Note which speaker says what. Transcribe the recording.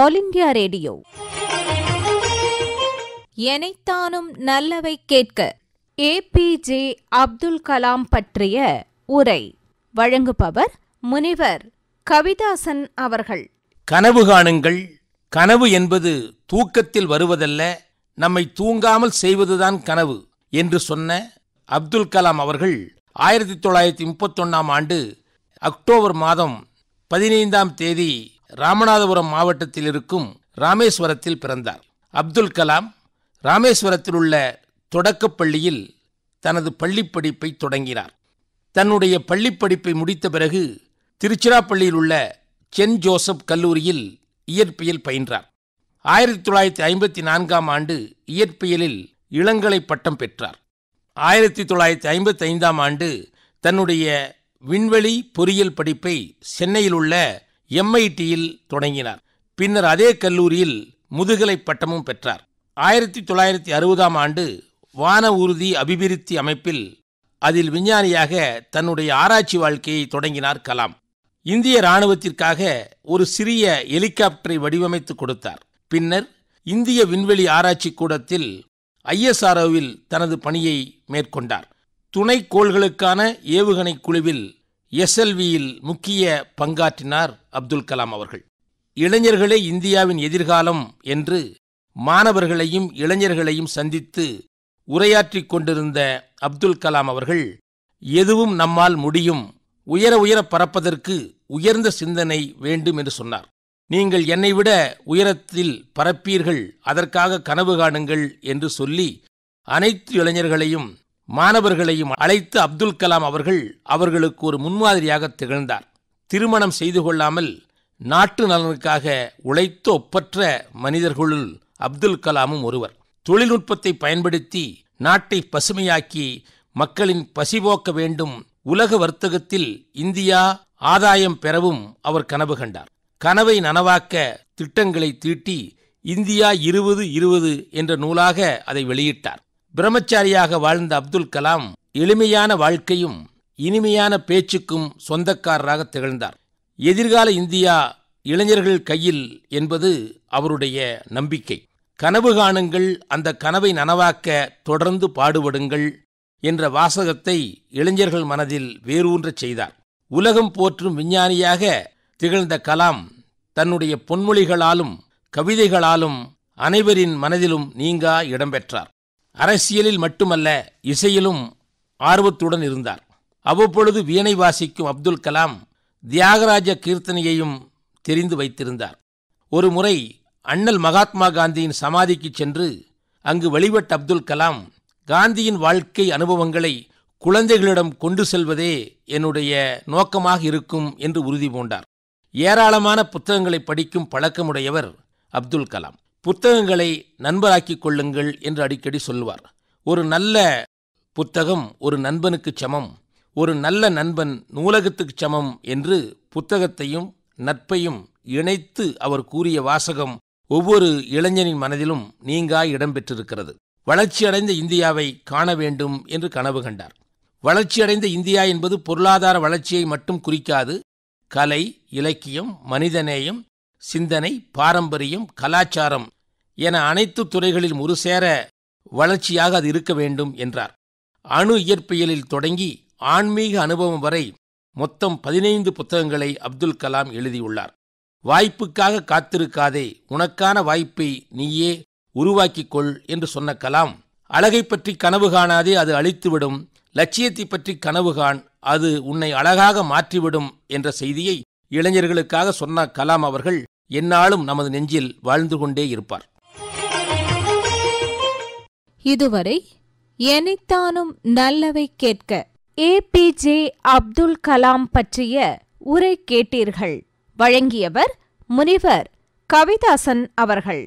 Speaker 1: all India radio எனைத்தானும் நல்லவை கேட்க ஏபிஜே அப்துல் கலாம் பற்றிய உரை வழங்குபவர் முனிவர் கவிதாசன் அவர்கள்
Speaker 2: கனவு காணுங்கள் கனவு என்பது தூக்கத்தில் வருவதல்ல நம்மை தூங்காமல் செய்வதுதான் கனவு என்று சொன்ன அப்துல் கலாம் அவர்கள் ஆயிரத்தி தொள்ளாயிரத்தி முப்பத்தொன்னாம் ஆண்டு அக்டோபர் மாதம் பதினைந்தாம் தேதி ராமநாதபுரம் மாவட்டத்தில் இருக்கும் ராமேஸ்வரத்தில் பிறந்தார் அப்துல் கலாம் ராமேஸ்வரத்தில் உள்ள தொடக்கப்பள்ளியில் தனது பள்ளிப்படிப்பை தொடங்கினார் தன்னுடைய பள்ளிப்படிப்பை முடித்த பிறகு திருச்சிராப்பள்ளியில் உள்ள சென் ஜோசப் கல்லூரியில் இயற்பியல் பயின்றார் ஆயிரத்தி தொள்ளாயிரத்தி ஐம்பத்தி நான்காம் ஆண்டு இயற்பியலில் இளங்கலை பட்டம் பெற்றார் ஆயிரத்தி தொள்ளாயிரத்தி ஐம்பத்தி ஐந்தாம் ஆண்டு தன்னுடைய விண்வெளி பொறியியல் படிப்பை சென்னையில் உள்ள எம்ஐடியில் தொடங்கினார் பின்னர் அதே கல்லூரியில் முதுகலை பட்டமும் பெற்றார் ஆயிரத்தி தொள்ளாயிரத்தி அறுபதாம் ஆண்டு வான ஊர்தி அபிவிருத்தி அமைப்பில் அதில் விஞ்ஞானியாக தன்னுடைய ஆராய்ச்சி வாழ்க்கையை தொடங்கினார் கலாம் இந்திய இராணுவத்திற்காக ஒரு சிறிய ஹெலிகாப்டரை வடிவமைத்து கொடுத்தார் பின்னர் இந்திய விண்வெளி ஆராய்ச்சி கூடத்தில் ஐஎஸ்ஆர்ஓவில் தனது பணியை மேற்கொண்டார் துணை கோள்களுக்கான ஏவுகணை குழுவில் எஸ்எல்வியில் முக்கிய பங்காற்றினார் அப்துல் கலாம் அவர்கள் இளைஞர்களே இந்தியாவின் எதிர்காலம் என்று மாணவர்களையும் இளைஞர்களையும் சந்தித்து உரையாற்றிக் கொண்டிருந்த அப்துல் கலாம் அவர்கள் எதுவும் நம்மால் முடியும் உயர உயர பறப்பதற்கு உயர்ந்த சிந்தனை வேண்டும் என்று சொன்னார் நீங்கள் என்னை விட உயரத்தில் பறப்பீர்கள் அதற்காக கனவு காணுங்கள் என்று சொல்லி அனைத்து இளைஞர்களையும் மாணவர்களையும் அழைத்து அப்துல் கலாம் அவர்கள் அவர்களுக்கு ஒரு முன்மாதிரியாக திகழ்ந்தார் திருமணம் செய்து கொள்ளாமல் நாட்டு நலனுக்காக உழைத்த ஒப்பற்ற மனிதர்களுள் அப்துல் கலாமும் ஒருவர் தொழில்நுட்பத்தை பயன்படுத்தி நாட்டை பசுமையாக்கி மக்களின் பசிபோக்க வேண்டும் உலக வர்த்தகத்தில் இந்தியா ஆதாயம் பெறவும் அவர் கனவு கண்டார் கனவை நனவாக்க திட்டங்களை தீட்டி இந்தியா இருபது இருபது என்ற நூலாக அதை வெளியிட்டார் பிரம்மச்சாரியாக வாழ்ந்த அப்துல் கலாம் எளிமையான வாழ்க்கையும் இனிமையான பேச்சுக்கும் சொந்தக்காரராக திகழ்ந்தார் எதிர்கால இந்தியா இளைஞர்கள் கையில் என்பது அவருடைய நம்பிக்கை கனவு காணுங்கள் அந்த கனவை நனவாக்க தொடர்ந்து பாடுபடுங்கள் என்ற வாசகத்தை இளைஞர்கள் மனதில் வேரூன்றச் செய்தார் உலகம் போற்றும் விஞ்ஞானியாக திகழ்ந்த கலாம் தன்னுடைய பொன்மொழிகளாலும் கவிதைகளாலும் அனைவரின் மனதிலும் நீங்கா இடம்பெற்றார் அரசியலில் மட்டுமல்ல இசையிலும் ஆர்வத்துடன் இருந்தார் அவ்வப்பொழுது வீணை வாசிக்கும் அப்துல் கலாம் தியாகராஜ கீர்த்தனையையும் தெரிந்து வைத்திருந்தார் ஒரு முறை அண்ணல் மகாத்மா காந்தியின் சமாதிக்கு சென்று அங்கு வழிபட்ட அப்துல் கலாம் காந்தியின் வாழ்க்கை அனுபவங்களை குழந்தைகளிடம் கொண்டு செல்வதே என்னுடைய நோக்கமாக இருக்கும் என்று உறுதி பூண்டார் ஏராளமான புத்தகங்களை படிக்கும் பழக்கமுடையவர் அப்துல் கலாம் புத்தகங்களை நண்பராக்கிக் கொள்ளுங்கள் என்று அடிக்கடி சொல்வார் ஒரு நல்ல புத்தகம் ஒரு நண்பனுக்கு சமம் ஒரு நல்ல நண்பன் நூலகத்துக்கு சமம் என்று புத்தகத்தையும் நட்பையும் இணைத்து அவர் கூறிய வாசகம் ஒவ்வொரு இளைஞனின் மனதிலும் நீங்கா இடம்பெற்றிருக்கிறது வளர்ச்சியடைந்த இந்தியாவை காண வேண்டும் என்று கனவு கண்டார் வளர்ச்சியடைந்த இந்தியா என்பது பொருளாதார வளர்ச்சியை மட்டும் குறிக்காது கலை இலக்கியம் மனிதநேயம் சிந்தனை பாரம்பரியம் கலாச்சாரம் என அனைத்து துறைகளில் சேர வளர்ச்சியாக அது இருக்க வேண்டும் என்றார் அணு இயற்பியலில் தொடங்கி ஆன்மீக அனுபவம் வரை மொத்தம் பதினைந்து புத்தகங்களை அப்துல் கலாம் எழுதியுள்ளார் வாய்ப்புக்காக காத்திருக்காதே உனக்கான வாய்ப்பை நீயே உருவாக்கிக் கொள் என்று சொன்ன கலாம் அழகை பற்றி கனவு காணாதே அது அழித்துவிடும் லட்சியத்தை பற்றி கனவு காண் அது உன்னை அழகாக மாற்றிவிடும் என்ற செய்தியை இளைஞர்களுக்காக சொன்ன கலாம் அவர்கள் எந்நாளும் நமது நெஞ்சில் வாழ்ந்து கொண்டே இருப்பார்
Speaker 1: இதுவரை எனைத்தானும் நல்லவை கேட்க A P J Abdul Kalam பற்றிய உரை கேட்டீர்கள் வழங்கியவர் முனிவர் கவிதாசன் அவர்கள்